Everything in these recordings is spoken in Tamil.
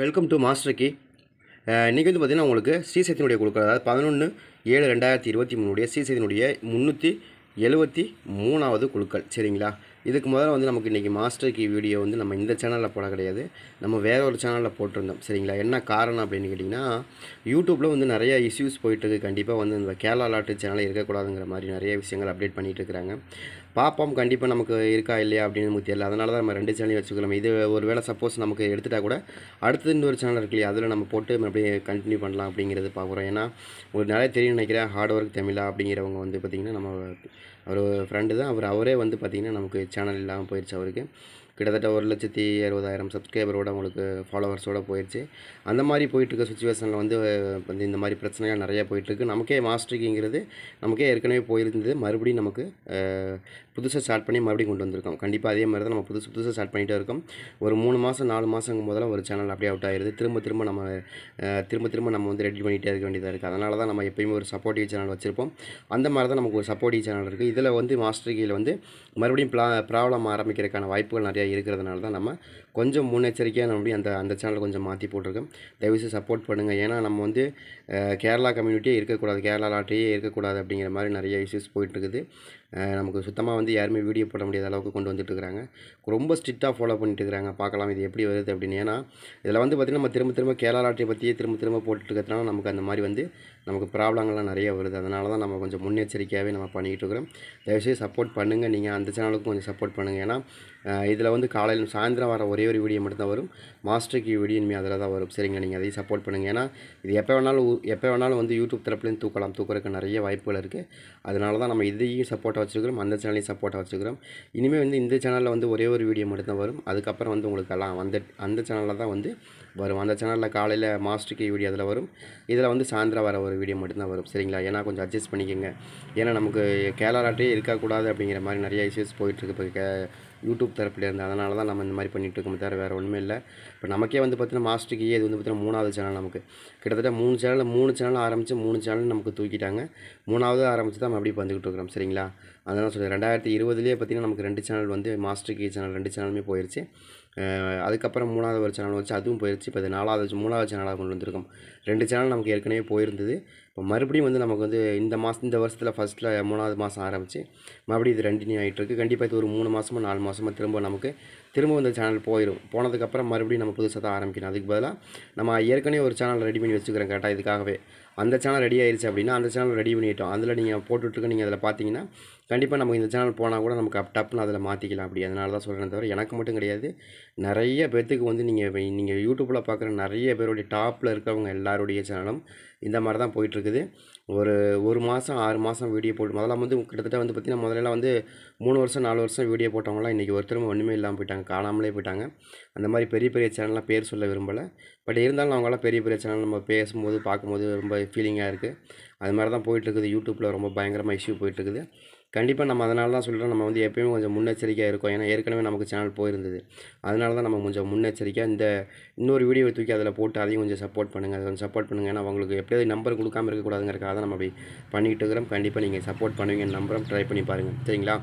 வெல்கம் டு மாஸ்டர் கி இன்றைக்கி வந்து பார்த்திங்கன்னா உங்களுக்கு ஸ்ரீசக்தினுடைய குழுக்கள் அதாவது பதினொன்று ஏழு ரெண்டாயிரத்தி இருபத்தி மூணுடைய ஸ்ரீசக்தினுடைய முந்நூற்றி எழுபத்தி மூணாவது குழுக்கள் சரிங்களா இதுக்கு முதல்ல வந்து நமக்கு இன்றைக்கி மாஸ்டர் கீ வீடியோ வந்து நம்ம இந்த சேனலில் போட கிடையாது நம்ம வேற ஒரு சேனலில் போட்டிருந்தோம் சரிங்களா என்ன காரணம் அப்படின்னு கேட்டிங்கன்னா யூடியூப்பில் வந்து நிறைய இஷ்யூஸ் போயிட்டுருக்கு கண்டிப்பாக வந்து இந்த கேரளா லாட்டு சேனலில் இருக்கக்கூடாதுங்கிற மாதிரி நிறைய விஷயங்கள் அப்டேட் பண்ணிகிட்டு இருக்கிறாங்க பாப்போம் கண்டிப்பாக நமக்கு இருக்கா இல்லையா அப்படின்னு நமக்கு தெரியல அதனால தான் நம்ம ரெண்டு சேனலையும் வச்சுக்கலாம் இது ஒரு வேளை சப்போஸ் நமக்கு எடுத்துட்டால் கூட அடுத்தது இன்னொரு சேனல் இருக்கு இல்லையா அதில் நம்ம போட்டு அப்படியே கண்டினியூ பண்ணலாம் அப்படிங்கிறது பார்க்குறோம் ஏன்னா ஒரு நிறைய தெரியும் நினைக்கிறேன் ஹார்ட் ஒர்க் தமிழா அப்படிங்கிறவங்க வந்து பார்த்திங்கன்னா நம்ம அவர் ஃப்ரெண்டு தான் அவர் அவரே வந்து பார்த்திங்கன்னா நமக்கு சேனல் இல்லாமல் போயிடுச்சு அவருக்கு கிட்டத்தட்ட ஒரு லட்சத்தி அறுபதாயிரம் சப்ஸ்கிரைபரோட உங்களுக்கு ஃபாலோவர்ஸோட போயிடுச்சு அந்த மாதிரி போயிட்டுருக்க சுச்சுவேஷனில் வந்து இந்த மாதிரி பிரச்சனைகள் நிறையா போயிட்டுருக்கு நமக்கே மாஸ்டரிங்கிறது நமக்கே ஏற்கனவே போயிருந்தது மறுபடியும் நமக்கு புதுசாக ஸ்டார்ட் பண்ணி மறுபடியும் கொண்டு வந்திருக்கோம் கண்டிப்பாக அதே மாதிரி தான் நம்ம புதுசு புதுசாக ஸ்டார்ட் பண்ணிகிட்டே இருக்கோம் ஒரு மூணு மாதம் நாலு மாதங்கும் போதெல்லாம் ஒரு சேனல் அப்படியே அவுட் ஆகிடுது திரும்ப திரும்ப நம்ம திரும்ப திரும்ப நம்ம வந்து ரெடி பண்ணிகிட்டே இருக்க வேண்டியதாக இருக்குது அதனால தான் நம்ம எப்பயுமே ஒரு சப்போர்ட்டிவ் சேனல் வச்சுருப்போம் அந்த மாதிரி தான் நமக்கு ஒரு சப்போர்ட்டிவ் சேனல் இருக்குது இதில் வந்து மாஸ்டர் கீழே வந்து மறுபடியும் ப்ரா ப்ராப்ளம் ஆரம்பிக்கிறதுக்கான வாய்ப்புகள் நிறைய இருக்கிறதுனால தான் நம்ம கொஞ்சம் முன்னெச்சரிக்கையாக நம்ம அந்த அந்த சேனலை கொஞ்சம் மாற்றி போட்டிருக்கோம் தயவுசெய்து சப்போர்ட் பண்ணுங்கள் ஏன்னா நம்ம வந்து கேரளா கம்யூனிட்டியே இருக்கக்கூடாது கேரளா லாட்ரியே இருக்கக்கூடாது அப்படிங்கிற மாதிரி நிறைய இஷ்யூஸ் போயிட்டுருக்குது நமக்கு சுத்தமாக வந்து யாருமே வீடியோ போட முடியாத அளவுக்கு கொண்டு வந்துட்டு இருக்கிறாங்க ரொம்ப ஸ்ட்ரிக்டாக ஃபாலோ பண்ணிட்டு இருக்கிறாங்க பார்க்கலாம் இது எப்படி வருது அப்படின்னு ஏன்னா இதில் வந்து பார்த்திங்கன்னா நம்ம திரும்ப திரும்ப கேரளா லாட்ரியை பற்றியே திரும்ப திரும்ப போட்டுட்டு இருக்கிறதுனால நமக்கு அந்த மாதிரி வந்து நமக்கு ப்ராப்ளங்கள்லாம் நிறைய வருது அதனால தான் நம்ம கொஞ்சம் முன்னெச்சரிக்கையாகவே நம்ம பண்ணிக்கிட்டு இருக்கிறோம் தயவுசெய்து சப்போர்ட் பண்ணுங்கள் நீங்கள் அந்த சேனலுக்கும் கொஞ்சம் சப்போர்ட் பண்ணுங்கள் ஏன்னா இதில் வந்து காலையில் சாயந்தரம் வர ஒரே ஒரு வீடியோ மட்டும்தான் வரும் மாஸ்டருக்கு வீடியோ இனிமேல் அதில் தான் வரும் சரிங்க நீங்கள் அதையும் சப்போர்ட் பண்ணுங்கள் ஏன்னா இது எப்போ வேணாலும் எப்போ வேணாலும் வந்து யூடியூப் தரப்புலேருந்து தூக்கலாம் தூக்கிறதுக்கு நிறைய வாய்ப்புகள் இருக்குது அதனால தான் நம்ம இதையும் சப்போர்ட்டாக வச்சுருக்கிறோம் அந்த சேனலையும் சப்போர்ட்டாக வச்சுக்கிறோம் இனிமேல் வந்து இந்த சேனலில் வந்து ஒரே ஒரு வீடியோ மட்டும்தான் வரும் அதுக்கப்புறம் வந்து உங்களுக்கு எல்லாம் அந்த அந்த சேனலில் தான் வந்து வரும் அந்த சேனலில் காலையில் மாஸ்டருக்கு வீடியோ அதில் வரும் இதில் வந்து சாயந்தரம் வர ஒரு வீடியோ மட்டும்தான் வரும் சரிங்களா ஏன்னா கொஞ்சம் அட்ஜஸ்ட் பண்ணிக்கோங்க ஏன்னா நமக்கு கேலராட்டே இருக்கக்கூடாது அப்படிங்கிற மாதிரி நிறைய இஷ்யூஸ் போயிட்டுருக்கு இப்போ கே யூடியூப் இருந்து அதனால தான் நம்ம இந்த மாதிரி பண்ணிகிட்டு இருக்கோம் தவிர வேறு ஒன்றுமே இல்லை இப்போ நமக்கே வந்து பார்த்தீங்கன்னா மாஸ்டருக்கு இது வந்து பார்த்தீங்கன்னா மூணாவது சேனல் நமக்கு கிட்டத்தட்ட மூணு சேனல் மூணு சேனல் ஆரம்பித்து மூணு சேனல் நமக்கு தூக்கிட்டாங்க மூணாவது ஆரம்பித்து தான் நம்ம எப்படி வந்துக்கிட்டு இருக்கிறோம் சரிங்களா அதெல்லாம் சொல்லி ரெண்டாயிரத்தி இருபதுலேயே பார்த்திங்கன்னா நமக்கு ரெண்டு சேனல் வந்து மாஸ்டர் கே சேனல் ரெண்டு சேனலுமே போயிடுச்சு அதுக்கப்புறம் மூணாவது ஒரு சேனல் வச்சு அதுவும் போயிடுச்சு இப்போ அது நாலாவது மூணாவது சேனலாக கொண்டு வந்திருக்கோம் ரெண்டு சேனல் நமக்கு ஏற்கனவே போயிருந்தது இப்போ மறுபடியும் வந்து நமக்கு வந்து இந்த மாதம் இந்த வருஷத்தில் ஃபஸ்ட்டில் மூணாவது மாதம் ஆரம்பித்து மறுபடியும் இது ஆகிட்டு இருக்குது கண்டிப்பாக இது ஒரு மூணு மாதமோ நாலு மாதமோ திரும்ப நமக்கு திரும்ப இந்த சேனல் போயிடும் போனதுக்கப்புறம் மறுபடியும் நம்ம புதுசாக தான் ஆரம்பிக்கணும் அதுக்கு பதிலாக நம்ம ஏற்கனவே ஒரு சேனல் ரெடி பண்ணி வச்சுக்கிறோம் கேட்டால் இதுக்காகவே அந்த சேனல் ரெடி ஆயிடுச்சு அப்படின்னா அந்த சேனல் ரெடி பண்ணிட்டோம் அதில் நீங்கள் போட்டுட்ருக்க நீங்கள் அதில் பார்த்தீங்கன்னா கண்டிப்பாக நமக்கு இந்த சேனல் போனால் கூட நமக்கு அப் அதில் மாற்றிக்கலாம் அப்படி அதனால தான் சொல்கிறேன் தவிர எனக்கு மட்டும் கிடையாது நிறைய பேர்த்துக்கு வந்து நீங்கள் நீங்கள் யூடியூப்பில் பார்க்குற நிறைய பேருடைய டாப்பில் இருக்கிறவங்க எல்லாருடைய சேனலும் இந்த மாதிரி தான் போயிட்டுருக்குது ஒரு ஒரு மாதம் ஆறு மாதம் வீடியோ போட்டு முதல்ல வந்து கிட்டத்தட்ட வந்து பார்த்திங்கன்னா முதலெல்லாம் வந்து மூணு வருஷம் நாலு வருஷம் வீடியோ போட்டவங்களாம் இன்றைக்கி ஒருத்தரும் ஒன்றுமே இல்லாமல் போயிட்டாங்க காணாமலே போயிட்டாங்க அந்த மாதிரி பெரிய பெரிய சேனல்லாம் பேர் சொல்ல விரும்பலை பட் இருந்தாலும் அவங்களாம் பெரிய பெரிய சேனல் நம்ம பேசும்போது பார்க்கும்போது ரொம்ப ஃபீலிங்காக இருக்குது அது மாதிரி தான் போயிட்டுருக்குது யூடியூப்பில் ரொம்ப பயங்கரமாக இஷ்யூ போயிட்டுருக்குது கண்டிப்பாக நம்ம அதனால தான் சொல்கிறோம் நம்ம வந்து எப்போயுமே கொஞ்சம் முன்னெச்சரிக்கையாக இருக்கும் ஏன்னா ஏற்கனவே நமக்கு சேனல் போயிருந்தது அதனால தான் நம்ம கொஞ்சம் முன்னெச்சரிக்கையாக இந்த இன்னொரு வீடியோ தூக்கி அதில் போட்டு அதையும் கொஞ்சம் சப்போர்ட் பண்ணுங்கள் அதை கொஞ்சம் சப்போர்ட் பண்ணுங்கள் ஏன்னா அவங்களுக்கு எப்படியாவது நம்பர் கொடுக்காமல் இருக்கக்கூடாதுங்கிறக்காக தான் நம்ம அப்படி பண்ணிக்கிட்டு இருக்கிறோம் கண்டிப்பாக நீங்கள் சப்போர்ட் பண்ணுவீங்க நம்பரும் ட்ரை பண்ணி பாருங்கள் சரிங்களா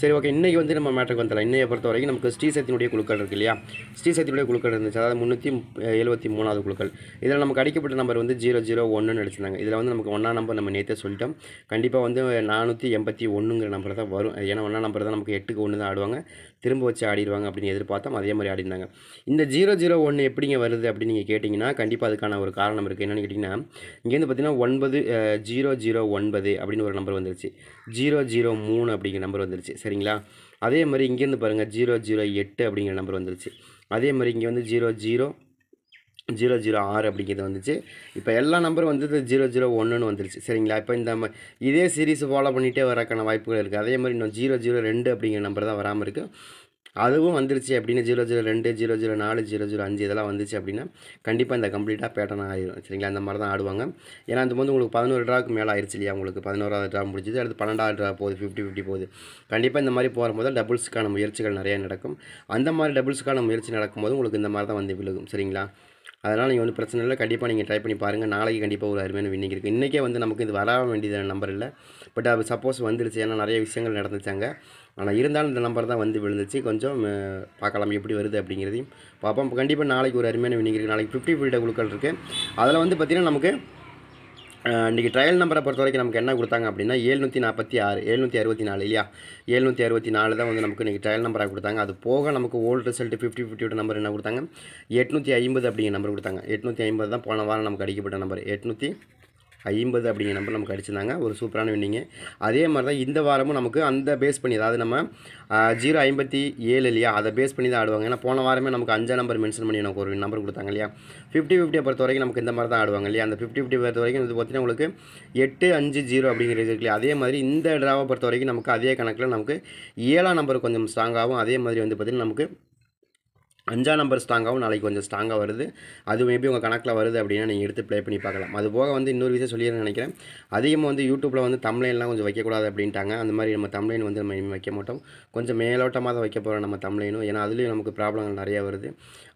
சரி ஓகே இன்றைக்கி வந்து நம்ம மேட்டருக்கு வந்துடலாம் இன்னையை பொறுத்த வரைக்கும் நமக்கு ஸ்ரீசக்தியினுடைய குழுக்கள் இருக்குது இல்லையா ஸ்ரீசக்தியுடைய குழுக்கள் இருந்துச்சு அதாவது முந்நூற்றி எழுபத்தி மூணாவது குழுக்கள் இதில் நமக்கு அடிக்கப்பட்ட நம்பர் வந்து ஜீரோ ஜீரோ ஒன்றுன்னு நடிச்சிருந்தாங்க இதில் வந்து நமக்கு ஒன்றா நம்பர் நம்ம நேற்றே சொல்லிட்டோம் கண்டிப்பாக வந்து நானூற்றி எண்பத்தி ஒன்றுங்கிற நம்பர் தான் வரும் ஏன்னா ஒன்றா நம்பர் தான் நமக்கு எட்டுக்கு ஒன்று தான் ஆடுவாங்க திரும்ப வச்சு ஆடிடுவாங்க அப்படின்னு எதிர்பார்த்தோம் அதே மாதிரி ஆடிருந்தாங்க இந்த ஜீரோ ஜீரோ ஒன்று எப்படிங்க வருது அப்படின்னு நீங்கள் கேட்டிங்கன்னா கண்டிப்பாக அதுக்கான ஒரு காரணம் இருக்குது என்னென்னு கேட்டிங்கன்னா இங்கேருந்து பார்த்தீங்கன்னா ஒன்பது ஜீரோ ஜீரோ ஒன்பது அப்படின்னு ஒரு நம்பர் வந்துருச்சு ஜீரோ ஜீரோ மூணு அப்படிங்கிற நம்பர் வந்துருச்சு சரிங்களா அதே மாதிரி இங்கேருந்து பாருங்கள் ஜீரோ ஜீரோ எட்டு அப்படிங்கிற நம்பர் வந்துருச்சு அதே மாதிரி இங்கே வந்து ஜீரோ ஜீரோ ஜீரோ ஜீரோ ஆறு அப்படிங்கிறது வந்துச்சு இப்போ எல்லா நம்பரும் வந்து ஜீரோ ஜீரோ ஒன்றுன்னு வந்துருச்சு சரிங்களா இப்போ இந்த இதே சீரீஸ் ஃபாலோ பண்ணிகிட்டே வரக்கான வாய்ப்புகள் இருக்குது அதே மாதிரி இன்னும் ஜீரோ ஜீரோ ரெண்டு அப்படிங்கிற நம்பர் தான் வராமல் இருக்குது அதுவும் வந்துருச்சு அப்படின்னு ஜீரோ ஜீரோ ரெண்டு ஜீரோ ஜீரோ நாலு ஜீரோ ஜீரோ அஞ்சு இதெல்லாம் வந்துச்சு அப்படின்னா கண்டிப்பாக இந்த கம்ப்ளீட்டாக பேட்டர்ன் ஆகிடும் சரிங்களா அந்த மாதிரி தான் ஆடுவாங்க ஏன்னா அந்த வந்து உங்களுக்கு பதினோரு ட்ராவுக்கு மேலே ஆயிடுச்சு இல்லையா உங்களுக்கு பதினோராவது ட்ரா முடிஞ்சது அடுத்து பன்னெண்டாவது ட்ரா போகுது ஃபிஃப்டி ஃபிஃப்டி போகுது கண்டிப்பாக இந்த மாதிரி போகும்போது டபுள்ஸுக்கான முயற்சிகள் நிறையா நடக்கும் அந்த மாதிரி டபுள்ஸுக்கான முயற்சி நடக்கும்போது உங்களுக்கு இந்த மாதிரி தான் வந்து விழுகும் சரிங்களா அதனால் நீங்கள் வந்து பிரச்சனை இல்லை கண்டிப்பாக நீங்கள் ட்ரை பண்ணி பாருங்கள் நாளைக்கு கண்டிப்பாக ஒரு அருமையான வின்னிங் இருக்குது இன்றைக்கே வந்து நமக்கு இது வர வேண்டியது நம்பர் இல்லை பட் அது சப்போஸ் வந்துருச்சு ஏன்னா நிறைய விஷயங்கள் நடந்துச்சாங்க ஆனால் இருந்தாலும் இந்த நம்பர் தான் வந்து விழுந்துச்சு கொஞ்சம் பார்க்கலாம் எப்படி வருது அப்படிங்கிறதையும் பார்ப்போம் கண்டிப்பாக நாளைக்கு ஒரு அருமையான வின்னிங் இருக்குது நாளைக்கு ஃபிஃப்டி ஃபீல்டு குழுக்கள் இருக்குது அதில் வந்து பார்த்திங்கன்னா நமக்கு இன்றைக்கி ட்ரையல் நம்பரை பொறுத்த வரைக்கும் நமக்கு என்ன கொடுத்தாங்க அப்படின்னா ஏழ்நூற்றி நாற்பத்தி ஆறு எழுநூற்றி அறுபத்தி நாலு இல்லையா ஏழ்நூற்றி அறுபத்தி நாலு தான் வந்து நமக்கு இன்றைக்கி ட்ரையல் நம்பராக கொடுத்தாங்க அது போக நமக்கு ஓல்டு ரிசல்ட் ஃபிஃப்டி ஃபிஃப்டியோட நம்பர் என்ன கொடுத்தாங்க எட்நூற்றி ஐம்பது அப்படிங்கிற நம்பர் கொடுத்தாங்க எட்நூற்றி ஐம்பது தான் போன வாரம் நமக்கு அடிக்கப்பட்ட நம்பர் எட்நூற்றி ஐம்பது அப்படிங்கிற நம்பர் நமக்கு அடிச்சிருந்தாங்க ஒரு சூப்பரான வின்னிங்கு அதே மாதிரி தான் இந்த வாரமும் நமக்கு அந்த பேஸ் பண்ணி அதாவது நம்ம ஜீரோ ஐம்பத்தி ஏழு இல்லையா அதை பேஸ் பண்ணி தான் ஆடுவாங்க ஏன்னா போன வாரமே நமக்கு அஞ்சா நம்பர் மென்ஷன் பண்ணி எனக்கு ஒரு நம்பர் கொடுத்தாங்க இல்லையா ஃபிஃப்டி ஃபிஃப்டியை பொறுத்த வரைக்கும் நமக்கு இந்த மாதிரி தான் ஆடுவாங்க இல்லையா அந்த ஃபிஃப்டி ஃபிஃப்டி பொறுத்த வரைக்கும் இது பார்த்தீங்கன்னா உங்களுக்கு எட்டு அஞ்சு ஜீரோ அப்படிங்கிறது இருக்கு அதே மாதிரி இந்த ட்ராவை பொறுத்த வரைக்கும் நமக்கு அதே கணக்கில் நமக்கு ஏழாம் நம்பர் கொஞ்சம் ஸ்ட்ராங்காகவும் அதே மாதிரி வந்து பார்த்திங்கன்னா நமக்கு அஞ்சாம் நம்பர் ஸ்ட்ராங்காகவும் நாளைக்கு கொஞ்சம் ஸ்ட்ராங்காக வருது அது மேபி உங்கள் கணக்கில் வருது அப்படின்னா நீங்கள் எடுத்து ப்ளே பண்ணி பார்க்கலாம் அது போக வந்து இன்னொரு விஷயம் சொல்லிடுறேன்னு நினைக்கிறேன் அதிகமாக வந்து யூடியூப்பில் வந்து தமிழ்லாம் கொஞ்சம் வைக்கக்கூடாது அப்படின்ட்டாங்க அந்த மாதிரி நம்ம தமிழ்லைன் வந்து நம்ம வைக்க மாட்டோம் கொஞ்சம் மேலோட்டமாக தான் வைக்க போகிறோம் நம்ம தமிழ்லைனும் ஏன்னா அதுலேயும் நமக்கு ப்ராப்ளங்கள் நிறையா வருது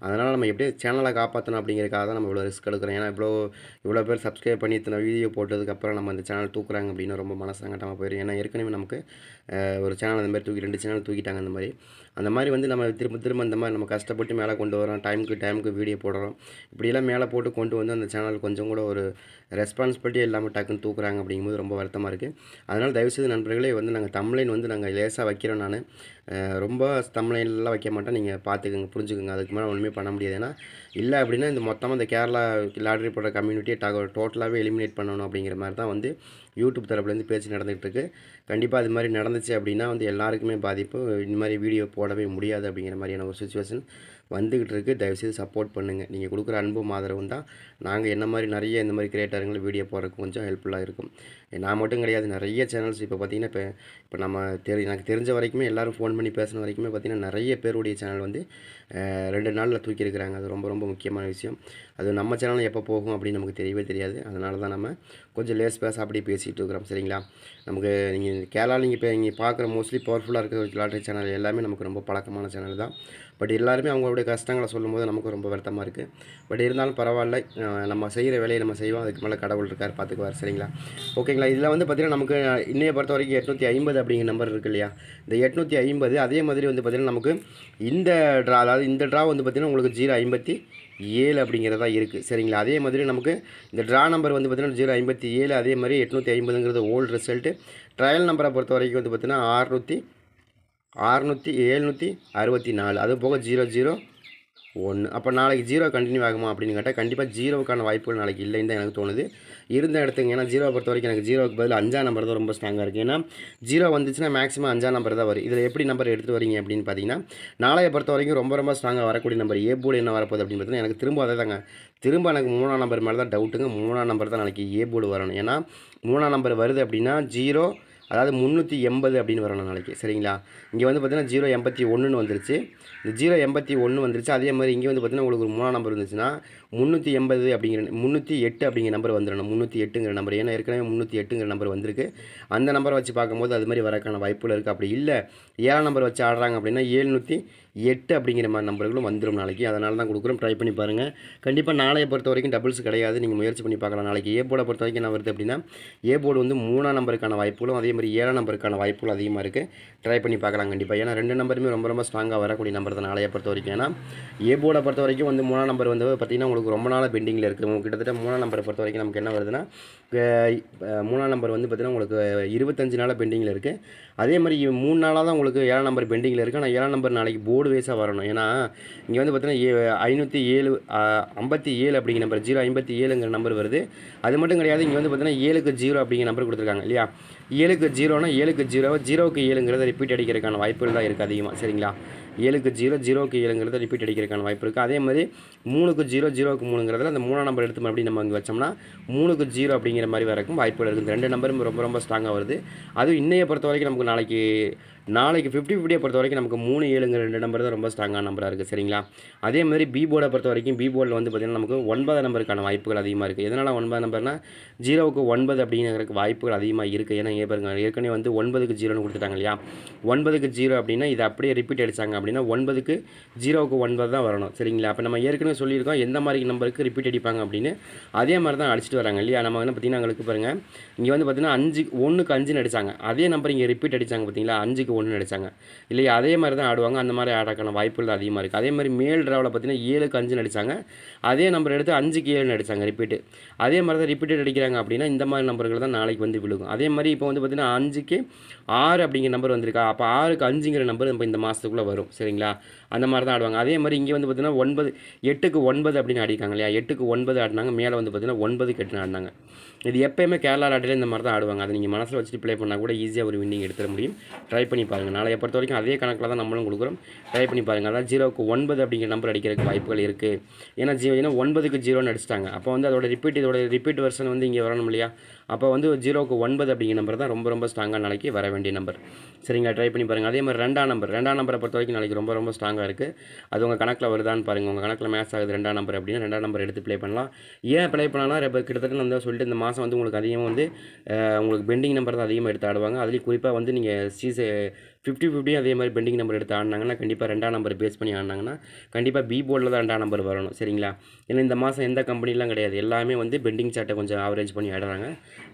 அதனால் நம்ம எப்படியும் சேனலை காப்பாற்றணும் அப்படிங்கிறக்காக தான் நம்ம இவ்வளோ ரிஸ்க் எடுக்கிறோம் ஏன்னா இவ்வளோ இவ்வளோ பேர் சப்ஸ்கிரைப் பண்ணி இத்தனை வீடியோ போட்டதுக்கப்புறம் நம்ம அந்த சேனல் தூக்குறாங்க அப்படின்னு ரொம்ப மனசங்கட்டமாக போயிடும் ஏன்னா ஏற்கனவே நமக்கு ஒரு சேனல் அந்த மாதிரி தூக்கி ரெண்டு சேனல் தூக்கிட்டாங்க அந்த மாதிரி அந்த மாதிரி வந்து நம்ம திரும்ப திரும்ப அந்த மாதிரி நம்ம கஷ்டப்பட்டு மேலே கொண்டு வரோம் டைமுக்கு டைமுக்கு வீடியோ போடுறோம் இப்படியெல்லாம் மேலே போட்டு கொண்டு வந்து அந்த சேனல் கொஞ்சம் கூட ஒரு ரெஸ்பான்சிபிலிட்டி இல்லாமல் டக்குன்னு தூக்குறாங்க அப்படிங்கும்போது ரொம்ப வருத்தமாக இருக்குது அதனால் தயவுசெய்து நண்பர்களே வந்து நாங்கள் தமிழின் வந்து நாங்கள் லேசாக வைக்கிறோம் நான் ரொம்ப தமிழ்லாம் வைக்க மாட்டேன் நீங்கள் பார்த்துக்கோங்க புரிஞ்சுக்கோங்க அதுக்கு மேலே ஒன்றுமே பண்ண முடியாது ஏன்னா இல்லை அப்படின்னா இந்த மொத்தமாக இந்த கேரளா லாட்ரி போடுற கம்யூனிட்டியை டக டோட்டலாகவே எலிமினேட் பண்ணணும் அப்படிங்கிற மாதிரி தான் வந்து யூடியூப் தரப்புலேருந்து பேச்சு நடந்துகிட்டு இருக்குது கண்டிப்பாக அது மாதிரி நடந்துச்சு அப்படின்னா வந்து எல்லாருக்குமே பாதிப்பு இந்த மாதிரி வீடியோ போடவே முடியாது அப்படிங்கிற மாதிரியான ஒரு சுச்சுவேஷன் வந்துக்கிட்டு இருக்குது தயவுசெய்து சப்போர்ட் பண்ணுங்கள் நீங்கள் கொடுக்குற அன்பும் ஆதரவும் தான் நாங்கள் என்ன மாதிரி நிறைய இந்த மாதிரி கிரியேட்டருங்கள வீடியோ போடுறதுக்கு கொஞ்சம் ஹெல்ப்ஃபுல்லாக இருக்கும் நான் மட்டும் கிடையாது நிறைய சேனல்ஸ் இப்போ பார்த்திங்கன்னா இப்போ இப்போ நம்ம தெரி எனக்கு தெரிஞ்ச வரைக்குமே எல்லோரும் ஃபோன் பண்ணி பேசின வரைக்குமே பார்த்திங்கன்னா நிறைய பேருடைய சேனல் வந்து ரெண்டு நாளில் தூக்கியிருக்கிறாங்க அது ரொம்ப ரொம்ப முக்கியமான விஷயம் அது நம்ம சேனல் எப்போ போகும் அப்படின்னு நமக்கு தெரியவே தெரியாது அதனால தான் நம்ம கொஞ்சம் லேஸ் பேச அப்படியே பேசிகிட்டு இருக்கிறோம் சரிங்களா நமக்கு நீங்கள் கேரளா நீங்கள் இப்போ நீங்கள் பார்க்குற மோஸ்ட்லி பவர்ஃபுல்லாக இருக்கிற விளையாட்டு சேனல் எல்லாமே நமக்கு ரொம்ப பழக்கமான சேனல் தான் பட் எல்லாருமே அவங்களுடைய கஷ்டங்களை சொல்லும்போது நமக்கு ரொம்ப வருத்தமாக இருக்குது பட் இருந்தாலும் பரவாயில்ல நம்ம செய்கிற வேலையை நம்ம செய்வோம் அதுக்கு மேலே கடவுள் இருக்கார் பார்த்துக்குவார் சரிங்களா ஓகேங்களா இதில் வந்து பார்த்திங்கன்னா நமக்கு இன்னைய பொறுத்த வரைக்கும் எட்நூற்றி ஐம்பது அப்படிங்கிற நம்பர் இருக்குது இல்லையா இந்த எட்நூற்றி ஐம்பது அதே மாதிரி வந்து பார்த்திங்கன்னா நமக்கு இந்த ட்ரா அதாவது இந்த ட்ரா வந்து பார்த்திங்கன்னா உங்களுக்கு ஜீரோ ஐம்பத்தி ஏழு அப்படிங்கிறதா இருக்குது சரிங்களா அதே மாதிரி நமக்கு இந்த ட்ரா நம்பர் வந்து பார்த்திங்கன்னா ஜீரோ ஐம்பத்தி ஏழு அதே மாதிரி எட்நூற்றி ஐம்பதுங்கிறது ஓல்டு ரிசல்ட்டு ட்ரையல் நம்பரை பொறுத்த வரைக்கும் வந்து பார்த்திங்கன்னா அறுநூற்றி அறுநூற்றி ஏழ்நூற்றி அறுபத்தி நாலு அது போக ஜீரோ ஜீரோ ஒன்று அப்போ நாளைக்கு ஜீரோ கண்டினியூ ஆகுமா அப்படின்னு கேட்டால் கண்டிப்பாக ஜீரோவுக்கான வாய்ப்புகள் நாளைக்கு இல்லைன்னு தான் எனக்கு தோணுது இருந்த இடத்துக்கு ஏன்னா ஜீரோவை பொறுத்த வரைக்கும் எனக்கு ஜீரோக்கு பதில் அஞ்சாம் நம்பர் தான் ரொம்ப ஸ்ட்ராங்காக இருக்குது ஏன்னா ஜீரோ வந்துச்சுன்னா மேக்ஸிமம் அஞ்சா நம்பர் தான் வரும் இதில் எப்படி நம்பர் எடுத்துகிட்டு வரீங்க அப்படின்னு பார்த்தீங்கன்னா நாளைய பொறுத்த வரைக்கும் ரொம்ப ரொம்ப ஸ்ட்ராங்காக வரக்கூடிய நம்பர் ஏ போர்டு என்ன வரப்போகுது அப்படின்னு பார்த்தீங்கன்னா எனக்கு திரும்ப அதே தாங்க திரும்ப எனக்கு மூணாம் நம்பர் மேலே தான் டவுட்டுங்க மூணாம் நம்பர் தான் நாளைக்கு ஏ போர்டு வரணும் ஏன்னா மூணாம் நம்பர் வருது அப்படின்னா ஜீரோ அதாவது முந்நூற்றி எண்பது அப்படின்னு வரணும் நாளைக்கு சரிங்களா இங்கே வந்து பார்த்தீங்கன்னா ஜீரோ எண்பத்தி ஒன்றுன்னு வந்துருச்சு இந்த ஜீரோ எண்பத்தி ஒன்று வந்துருச்சு அதே மாதிரி இங்கே வந்து பார்த்தீங்கன்னா உங்களுக்கு ஒரு மூணாம் நம்பர் இருந்துச்சுன்னா முந்நூற்றி எண்பது அப்படிங்கிற முந்நூற்றி எட்டு அப்படிங்கிற நம்பர் வந்துடணும் முந்நூற்றி எட்டுங்கிற நம்பர் ஏன்னா ஏற்கனவே முந்நூற்றி எட்டுங்கிற நம்பர் வந்திருக்கு அந்த நம்பரை வச்சு பார்க்கும்போது அது மாதிரி வரக்கான வாய்ப்புகள் இருக்குது அப்படி இல்லை ஏழாம் நம்பர் வச்சு ஆடுறாங்க அப்படின்னா ஏழ்நூற்றி எட்டு அப்படிங்கிற மாதிரி நம்பர்களும் வந்துடும் நாளைக்கு அதனால தான் கொடுக்குறோம் ட்ரை பண்ணி பாருங்கள் கண்டிப்பாக நாளையை பொறுத்த வரைக்கும் டபுள்ஸ் கிடையாது நீங்கள் முயற்சி பண்ணி பார்க்கலாம் நாளைக்கு ஏ போர்டை பொறுத்த வரைக்கும் என்ன வருது அப்படின்னா ஏ போர்டு வந்து மூணாம் நம்பருக்கான வாய்ப்புகளும் அதே மாதிரி ஏழாம் நம்பருக்கான வாய்ப்புகளும் அதிகமாக இருக்குது ட்ரை பண்ணி பார்க்கலாம் கண்டிப்பாக ஏன்னா ரெண்டு நம்பருமே ரொம்ப ரொம்ப ஸ்ட்ராங்காக வரக்கூடிய நம்பர் தான் நாளையை பொறுத்த வரைக்கும் ஏன்னா ஏ போர்டை பொறுத்த வரைக்கும் வந்து மூணாம் நம்பர் வந்து பார்த்திங்கன்னா உங்களுக்கு நம்மளுக்கு ரொம்ப நாள் பெண்டிங்கில் இருக்குது உங்களுக்கு கிட்டத்தட்ட மூணாம் நம்பரை பொறுத்த வரைக்கும் நமக்கு என்ன வருதுன்னா மூணாம் நம்பர் வந்து பார்த்திங்கன்னா உங்களுக்கு இருபத்தஞ்சு நாளாக பெண்டிங்கில் இருக்குது அதே மாதிரி மூணு நாளாக தான் உங்களுக்கு ஏழாம் நம்பர் பெண்டிங்கில் இருக்குது ஆனால் ஏழாம் நம்பர் நாளைக்கு போர்டு வைஸாக வரணும் ஏன்னா இங்கே வந்து பார்த்திங்கன்னா ஐநூற்றி ஏழு ஐம்பத்தி ஏழு அப்படிங்கிற நம்பர் ஜீரோ ஐம்பத்தி ஏழுங்கிற நம்பர் வருது அது மட்டும் கிடையாது இங்கே வந்து பார்த்திங்கன்னா ஏழுக்கு ஜீரோ அப்படிங்கிற நம்பர் கொடுத்துருக்காங்க இல்லையா ஏழுக்கு ஜீரோனா ஏழுக்கு ஜீரோ ஜீரோவுக்கு ஏழுங்கிறத ரிப்பீட் அடிக்கிறதுக்கான வாய்ப்புகள் தான் இருக்குது அதிகமாக சரிங்களா ஏழுக்கு ஜீரோ ஜீரோக்கு ஏழுங்கிறத ரிப்பீட் அடிக்கிறதுக்கான வாய்ப்பு இருக்குது அதே மாதிரி மூணுக்கு ஜீரோ ஜீரோக்கு மூணுங்கிறதுல அந்த மூணாம் நம்பர் எடுத்து மறுபடியும் நம்ம அங்கே வச்சோம்னா மூணுக்கு ஜீரோ அப்படிங்கிற மாதிரி வரக்கும் வாய்ப்புகள் இருக்குது ரெண்டு நம்பரும் ரொம்ப ரொம்ப ஸ்ட்ராங்காக வருது அதுவும் இன்னையை பொறுத்த வரைக்கும் நமக்கு நாளைக்கு நாளைக்கு ஃபிஃப்டி ஃபிஃப்டியை பொறுத்த வரைக்கும் நமக்கு மூணு ஏழுங்க ரெண்டு நம்பர் தான் ரொம்ப ஸ்ட்ராங்கான நம்பராக இருக்குது சரிங்களா அதே மாதிரி பி போர்டை பொறுத்த வரைக்கும் பி போர்டில் வந்து பார்த்திங்கன்னா நமக்கு ஒன்பது நம்பருக்கான வாய்ப்புகள் அதிகமாக இருக்குது எதனால் ஒன்பது நம்பர்னால் ஜீரோவுக்கு ஒன்பது அப்படிங்கிறதுக்கு வாய்ப்புகள் அதிகமாக இருக்குது ஏன்னா ஏன் பாருங்க ஏற்கனவே வந்து ஒன்பதுக்கு ஜீரோன்னு கொடுத்துட்டாங்க இல்லையா ஒன்பதுக்கு ஜீரோ அப்படின்னா இது அப்படியே ரிப்பீட் அடித்தாங்க அப்படின்னா ஒன்பதுக்கு ஜீரோவுக்கு ஒன்பது தான் வரணும் சரிங்களா அப்போ நம்ம ஏற்கனவே சொல்லியிருக்கோம் எந்த மாதிரி நம்பருக்கு ரிப்பீட் அடிப்பாங்க அப்படின்னு அதே மாதிரி தான் அடிச்சுட்டு வராங்க இல்லையா நம்ம வந்து பார்த்திங்கன்னா எங்களுக்கு பாருங்கள் இங்கே வந்து பார்த்திங்கன்னா அஞ்சு ஒன்றுக்கு அஞ்சுன்னு அடித்தாங்க அதே நம்பர் இங்கே ரிப்பீட் அடித்தாங்க பார்த்திங்களா அஞ்சுக்கு ஒன்று நடித்தாங்க இல்லையா அதே மாதிரி தான் ஆடுவாங்க அந்த மாதிரி ஆடக்கான வாய்ப்புகள் தான் அதிகமாக இருக்குது அதே மாதிரி மேல் ட்ராவில் பார்த்தீங்கன்னா ஏழுக்கு அஞ்சு நடித்தாங்க அதே நம்பர் எடுத்து அஞ்சுக்கு ஏழு நடித்தாங்க ரிப்பீட்டு அதே மாதிரி தான் ரிப்பீட்டட் அடிக்கிறாங்க அப்படின்னா இந்த மாதிரி நம்பர்கள் தான் நாளைக்கு வந்து விழுகும் அதே மாதிரி இப்போ வந்து பார்த்திங்கன்னா அஞ்சுக்கு ஆறு அப்படிங்கிற நம்பர் வந்திருக்கா அப்போ ஆறுக்கு அஞ்சுங்கிற நம்பர் இப்போ இந்த மாதத்துக்குள்ளே வரும் சரிங்களா அந்த மாதிரி தான் ஆடுவாங்க அதே மாதிரி இங்கே வந்து பார்த்திங்கன்னா ஒன்பது எட்டுக்கு ஒன்பது அப்படின்னு ஆடிக்காங்க இல்லையா எட்டுக்கு ஒன்பது ஆடினாங்க மேலே வந்து பார்த்திங்கன்னா ஒன்பது கெட்டுன்னு ஆடினாங்க இது எப்பயுமே கேரளா லாட்டிலே இந்த மாதிரி தான் ஆடுவாங்க அதை நீங்கள் மனசில் வச்சுட்டு ப்ளே பண்ணால் கூட ஈஸியாக ஒரு வின்னிங் எடுத்துட முடியும் ட்ரை பண்ணி பண்ணி பாருங்கள் நாளைய பொறுத்த வரைக்கும் அதே கணக்கில் தான் நம்மளும் கொடுக்குறோம் ட்ரை பண்ணி பாருங்கள் அதாவது ஜீரோவுக்கு ஒன்பது அப்படிங்கிற நம்பர் அடிக்கிறதுக்கு வாய்ப்புகள் இருக்குது ஏன்னா ஜீரோ ஏன்னா ஒன்பதுக்கு ஜீரோன்னு அடிச்சிட்டாங்க அப்போ வந்து அதோட ரிப்பீட் இதோட ரிப்பீட் வருஷன் வந்து இங்கே வரணும் இல்லையா அப்போ வந்து ஜீரோக்கு ஒன்பது அப்படிங்கிற நம்பர் தான் ரொம்ப ரொம்ப ஸ்ட்ராங்காக நாளைக்கு வர வேண்டிய நம்பர் சரிங்களா ட்ரை பண்ணி பாருங்கள் அதே மாதிரி ரெண்டாம் நம்பர் ரெண்டாம் நம்பரை பொறுத்த வரைக்கும் நாளைக்கு ரொம்ப ரொம்ப ஸ்ட்ராங்காக இருக்குது அது உங்கள் கணக்கில் வருதான்னு பாருங்கள் உங்கள் கணக்கில் மேட்ச் ஆகுது ரெண்டாம் நம்பர் அப்படின்னா ரெண்டாம் நம்பர் எடுத்து ப்ளே பண்ணலாம் ஏன் ப்ளே பண்ணலாம் இப்போ கிட்டத்தட்ட வந்து சொல்லிட்டு இந்த மாதம் வந்து உங்களுக்கு அதிகமாக வந்து உங்களுக்கு பெண்டிங் நம்பர் தான் அதிகமாக எடுத்து ஆடுவாங்க அதுலேயும் குறிப்பாக வந்து நீங்கள் சீசே ஃபிஃப்டி ஃபிஃப்டி அதே மாதிரி பெண்டிங் நம்பர் எடுத்து ஆனாங்கன்னா கண்டிப்பாக ரெண்டாம் நம்பர் பேஸ் பண்ணி ஆனாங்கன்னா கண்டிப்பாக பி போர்டில் தான் ரெண்டாம் நம்பர் வரணும் சரிங்களா ஏன்னா இந்த மாதம் எந்த கம்பெனிலாம் கிடையாது எல்லாமே வந்து பெண்டிங் சார்ட்டை கொஞ்சம் ஆவரேஜ் பண்ணி ஆடுறாங்க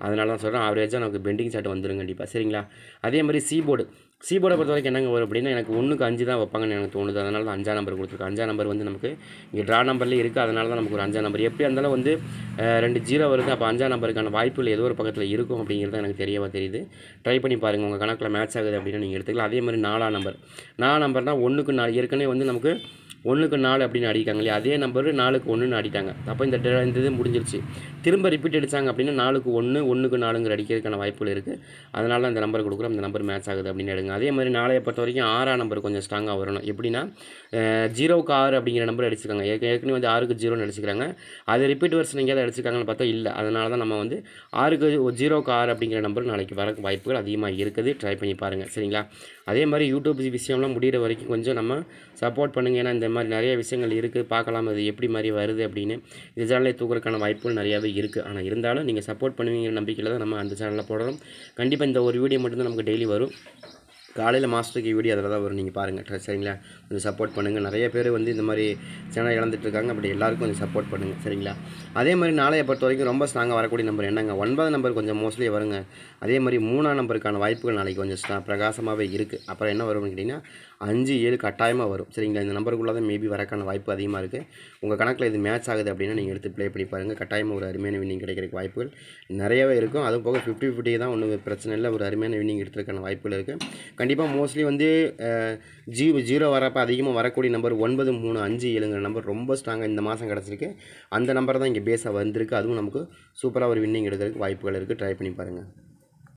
அதனால தான் சொல்கிறேன் ஆவரேஜாக நமக்கு பெண்டிங் சார்ட் வந்துடும் கண்டிப்பாக சரிங்களா அதே மாதிரி சி போர்டு சீபோர்டை பொறுத்த வரைக்கும் என்னங்க வரும் அப்படின்னா எனக்கு ஒன்றுக்கு அஞ்சு தான் வைப்பாங்கன்னு எனக்கு தோணுது அதனால தான் அஞ்சா நம்பர் கொடுத்துருக்கோம் அஞ்சா நம்பர் வந்து நமக்கு இங்கே ட்ரா நம்பர்லேயே இருக்குது அதனால தான் நமக்கு ஒரு அஞ்சா நம்பர் எப்படி இருந்தாலும் வந்து ரெண்டு ஜீரோ வருது அப்போ அஞ்சா நம்பருக்கான வாய்ப்புகள் ஏதோ ஒரு பக்கத்தில் இருக்கும் அப்படிங்கிறது எனக்கு தெரியவா தெரியுது ட்ரை பண்ணி பாருங்கள் உங்கள் கணக்கில் மேட்ச் ஆகுது அப்படின்னு நீங்கள் எடுத்துக்கலாம் அதே மாதிரி நாலா நம்பர் நாலா நம்பர்னால் ஒன்றுக்கு நான் ஏற்கனவே வந்து நமக்கு ஒன்றுக்கு நாலு அப்படின்னு அடிக்காங்க இல்லையா அதே நம்பர் நாலுக்கு ஒன்றுன்னு அடிட்டாங்க அப்போ இந்த இந்த இது முடிஞ்சிருச்சு திரும்ப ரிப்பீட் அடித்தாங்க அப்படின்னா நாலுக்கு ஒன்று ஒன்றுக்கு நாலுங்கிற அடிக்கிறதுக்கான வாய்ப்புகள் இருக்குது அதனால் அந்த நம்பர் கொடுக்குறோம் அந்த நம்பர் மேட்ச் ஆகுது அப்படின்னு எடுங்க அதே மாதிரி நாளைய பொறுத்த வரைக்கும் ஆறாம் நம்பர் கொஞ்சம் ஸ்ட்ராங்காக வரணும் எப்படின்னா ஜீரோக்கு ஆறு அப்படிங்கிற நம்பர் அடிச்சிருக்காங்க ஏற்கனவே வந்து ஆறுக்கு ஜீரோன்னு அடிச்சிருக்காங்க அது ரிப்பீட் வருஷம் எங்கேயாவது அடிச்சிருக்காங்கன்னு பார்த்தா இல்லை அதனால தான் நம்ம வந்து ஆறுக்கு ஜீரோக்கு ஆறு அப்படிங்கிற நம்பர் நாளைக்கு வர வாய்ப்புகள் அதிகமாக இருக்குது ட்ரை பண்ணி பாருங்கள் சரிங்களா அதே மாதிரி யூடியூப் விஷயம்லாம் முடிகிற வரைக்கும் கொஞ்சம் நம்ம சப்போர்ட் பண்ணுங்கள் ஏன்னா இந்த மாதிரி நிறைய விஷயங்கள் இருக்குது பார்க்கலாம் அது எப்படி மாதிரி வருது அப்படின்னு இந்த சேனலை தூக்குறதுக்கான வாய்ப்புகள் நிறையாவே இருக்குது ஆனால் இருந்தாலும் நீங்கள் சப்போர்ட் பண்ணுவீங்கிற நம்பிக்கையில் தான் நம்ம அந்த சேனலில் போடுறோம் கண்டிப்பாக இந்த ஒரு வீடியோ மட்டும்தான் நமக்கு டெய்லி வரும் காலையில் மாஸ்டருக்கு வீடியோ அதில் தான் வரும் நீங்கள் பாருங்கள் சரிங்களா கொஞ்சம் சப்போர்ட் பண்ணுங்கள் நிறைய பேர் வந்து இந்த மாதிரி சேனல் இழந்துட்டுருக்காங்க அப்படி எல்லாருக்கும் கொஞ்சம் சப்போர்ட் பண்ணுங்கள் சரிங்களா அதே மாதிரி நாளைய பொறுத்த வரைக்கும் ரொம்ப ஸ்ட்ராங்காக வரக்கூடிய நம்பர் என்னங்க ஒன்பது நம்பர் கொஞ்சம் மோஸ்ட்லி வருங்க அதே மாதிரி மூணாம் நம்பருக்கான வாய்ப்புகள் நாளைக்கு கொஞ்சம் பிரகாசமாகவே இருக்குது அப்புறம் என்ன வரும்னு கேட்டிங்கன்னா அஞ்சு ஏழு கட்டாயமாக வரும் சரிங்களா இந்த நம்பருக்குள்ளே தான் மேபி வரக்கான வாய்ப்பு அதிகமாக இருக்குது உங்கள் கணக்கில் இது மேட்ச் ஆகுது அப்படின்னா நீங்கள் எடுத்து ப்ளே பண்ணி பாருங்கள் கட்டாயமாக ஒரு அருமையான வின்னிங் கிடைக்கிறக்கு வாய்ப்புகள் நிறையவே இருக்கும் அதுவும் போக ஃபிஃப்டி ஃபிஃப்டி தான் ஒன்றும் பிரச்சனை இல்லை ஒரு அருமையான வின்னிங் எடுத்துருக்கான வாய்ப்புகள் இருக்குது கண்டிப்பாக மோஸ்ட்லி வந்து ஜீ ஜீரோ வரப்போ அதிகமாக வரக்கூடிய நம்பர் ஒன்பது மூணு அஞ்சு ஏழுங்கிற நம்பர் ரொம்ப ஸ்ட்ராங்காக இந்த மாதம் கிடச்சிருக்கு அந்த நம்பர் தான் இங்கே பேஸாக வந்திருக்கு அதுவும் நமக்கு சூப்பராக ஒரு வின்னிங் எடுக்கிறதுக்கு வாய்ப்புகள் இருக்குது ட்ரை பண்ணி பாருங்கள்